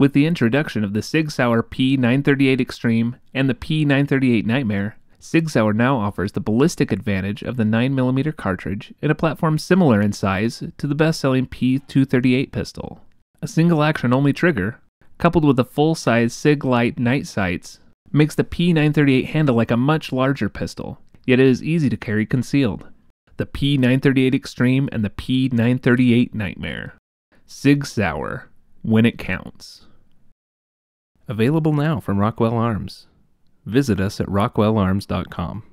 With the introduction of the Sig Sauer P938 Extreme and the P938 Nightmare, Sig Sauer now offers the ballistic advantage of the 9mm cartridge in a platform similar in size to the best selling P238 pistol. A single action only trigger, coupled with the full size Sig Light night sights, makes the P938 handle like a much larger pistol, yet it is easy to carry concealed. The P938 Extreme and the P938 Nightmare. Sig Sauer, when it counts. Available now from Rockwell Arms. Visit us at rockwellarms.com.